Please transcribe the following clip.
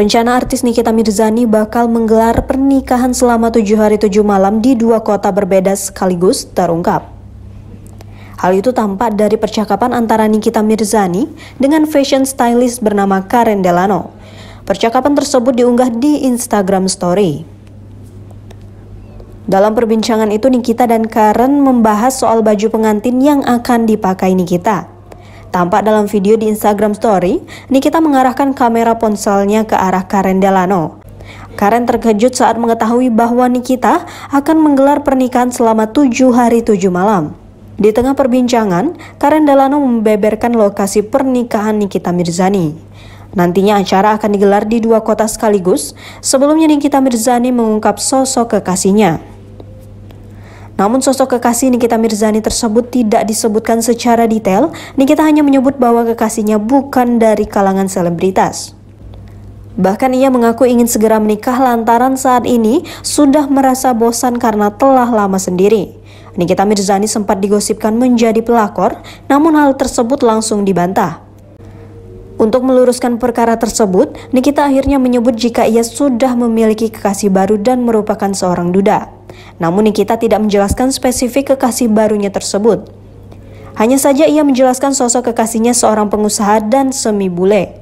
Rencana artis Nikita Mirzani bakal menggelar pernikahan selama tujuh hari tujuh malam di dua kota berbeda sekaligus terungkap. Hal itu tampak dari percakapan antara Nikita Mirzani dengan fashion stylist bernama Karen Delano. Percakapan tersebut diunggah di Instagram Story. Dalam perbincangan itu Nikita dan Karen membahas soal baju pengantin yang akan dipakai Nikita. Tampak dalam video di Instagram Story, Nikita mengarahkan kamera ponselnya ke arah Karen Delano. Karen terkejut saat mengetahui bahwa Nikita akan menggelar pernikahan selama tujuh hari tujuh malam. Di tengah perbincangan, Karen Delano membeberkan lokasi pernikahan Nikita Mirzani. Nantinya acara akan digelar di dua kota sekaligus, sebelumnya Nikita Mirzani mengungkap sosok kekasihnya. Namun sosok kekasih Nikita Mirzani tersebut tidak disebutkan secara detail, Nikita hanya menyebut bahwa kekasihnya bukan dari kalangan selebritas. Bahkan ia mengaku ingin segera menikah lantaran saat ini sudah merasa bosan karena telah lama sendiri. Nikita Mirzani sempat digosipkan menjadi pelakor, namun hal tersebut langsung dibantah. Untuk meluruskan perkara tersebut, Nikita akhirnya menyebut jika ia sudah memiliki kekasih baru dan merupakan seorang duda. Namun Nikita tidak menjelaskan spesifik kekasih barunya tersebut. Hanya saja ia menjelaskan sosok kekasihnya seorang pengusaha dan semi bule.